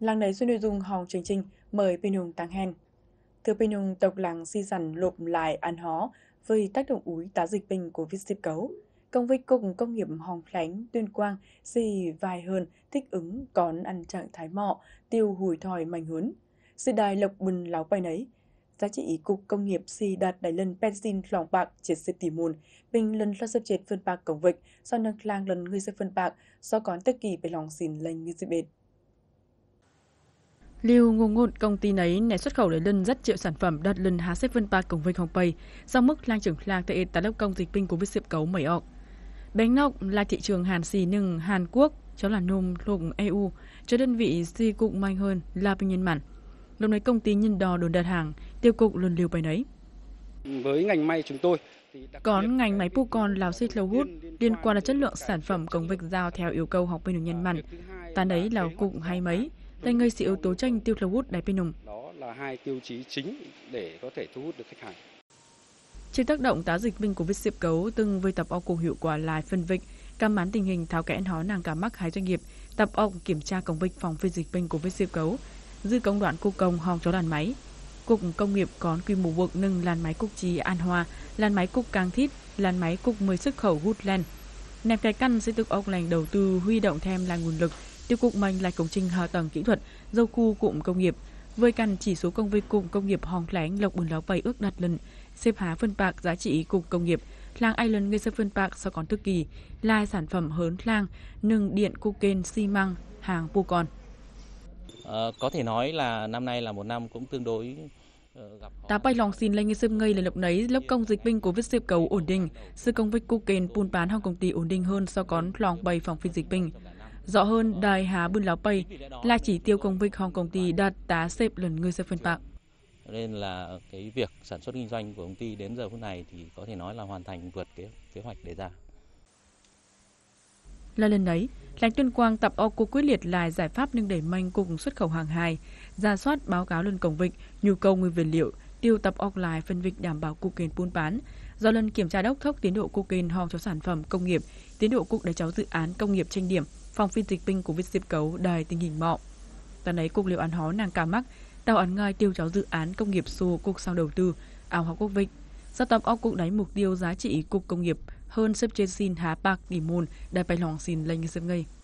làng này xuyên nội dung hòng chương trình mời Pinung tăng hen. Thưa Pinung tộc làng si dằn lộp lại ăn hó với tác động úi tá dịch bình của viết xếp cấu. Công với cùng công nghiệp hòng lánh, tuyên quang, gì vài hơn, thích ứng, còn ăn trạng thái mọ, tiêu hủi thòi mảnh hướng. si đài lộc bùn láo bay nấy, giá trị cục công nghiệp si đạt đại lần benzin lòng bạc triệt xếp tỷ môn, bình lần lo xếp triệt phân bạc cổng vịch, sau nâng lang lần người xếp phân bạc, do còn tất kỳ về lòng xin lành như xếp bệt. Lưu ngôn ngôn công ty nấy nè xuất khẩu để lân rất triệu sản phẩm đặt lân há xếp vân ba cùng vinh hồng pay do mức lang trưởng lang tại tá lớp công dịch binh của viết xịp cấu mẩy ọc. Bánh nọc là thị trường Hàn xì nừng Hàn Quốc, cho là nôm thuộc EU, cho đơn vị di cục mạnh hơn là bình nhân mặn. Lúc này công ty nhân đo đồn đặt hàng, tiêu cục luôn lưu bài nấy. Với ngành may chúng tôi, còn ngành máy con Lào Xích Lâu Hút liên quan là chất lượng sản phẩm công việc giao theo yêu cầu học bên đường nhân mặn, tán đấy là cục hay mấy, tay ngay sự yếu tố tranh tiêu thụ hút đáy Penong. Đó là hai tiêu chí chính để có thể thu hút được khách hàng. Trên tác động tá dịch minh của vết xịp cấu từng với tập o cuộc hiệu quả lại phân vịnh, cam bán tình hình tháo kẽn hó nàng cả mắc hai doanh nghiệp, tập o kiểm tra công vịnh phòng phi dịch minh của vết xịp cấu, dư công đoạn cục công hòn cho đàn máy. Cục công nghiệp có quy mô vực nâng làn máy cục trí An Hòa, làn máy cục Càng Thít, làn máy cục 10 xuất khẩu Woodland. Nẹp cái căn sẽ được ông lành đầu tư huy động thêm là nguồn lực Tiêu cục mạnh là công trình hạ tầng kỹ thuật, dâu khu cụm công nghiệp. Với căn chỉ số công việc cụm công nghiệp Hòn Lẻng Lộc Bùn Ló Bảy ước đặt lần, xếp há phân bạc giá trị cụm công nghiệp, làng Island ngay sân phân bạc sau còn thức kỳ, là sản phẩm hớn lang, nâng điện cu kênh xi măng, hàng pu con. À, có thể nói là năm nay là một năm cũng tương đối ờ, Tá bay lòng xin lên như sơm ngây là lúc nấy, lớp công dịch binh của vết xếp cầu ổn định, sự công vích cu kền buôn bán hong công ty ổn định hơn so còn lòng bày phòng phi dịch binh Rõ hơn, đài Hà bươn láo pây là chỉ tiêu công vinh hòng công ty đạt tá xếp lần người xe phân tạng. Nên là cái việc sản xuất kinh doanh của công ty đến giờ phút này thì có thể nói là hoàn thành vượt kế, kế hoạch đề ra. Là lần đấy, lãnh tuyên quang tập ô cô quyết liệt là giải pháp nâng đẩy mạnh cùng xuất khẩu hàng hài, ra soát báo cáo lần cổng vịnh, nhu cầu nguyên vật liệu, tiêu tập ốc lại phân vịnh đảm bảo cụ kền buôn bán, do lần kiểm tra đốc thốc tiến độ cụ kền ho cho sản phẩm công nghiệp, tiến độ cụ đáy cháu dự án công nghiệp tranh điểm – phòng phiên dịch binh của viết diệp cấu đài tình hình mọ. Ta nấy cục liệu án hó nàng cả mắc, tàu án ngai tiêu cháu dự án công nghiệp xô cục sang đầu tư, ảo học quốc vịnh. sắp tập óc cục đáy mục tiêu giá trị cục công nghiệp hơn xếp trên xin há bạc nghỉ môn, đài bài lòng xin lênh xếp ngây.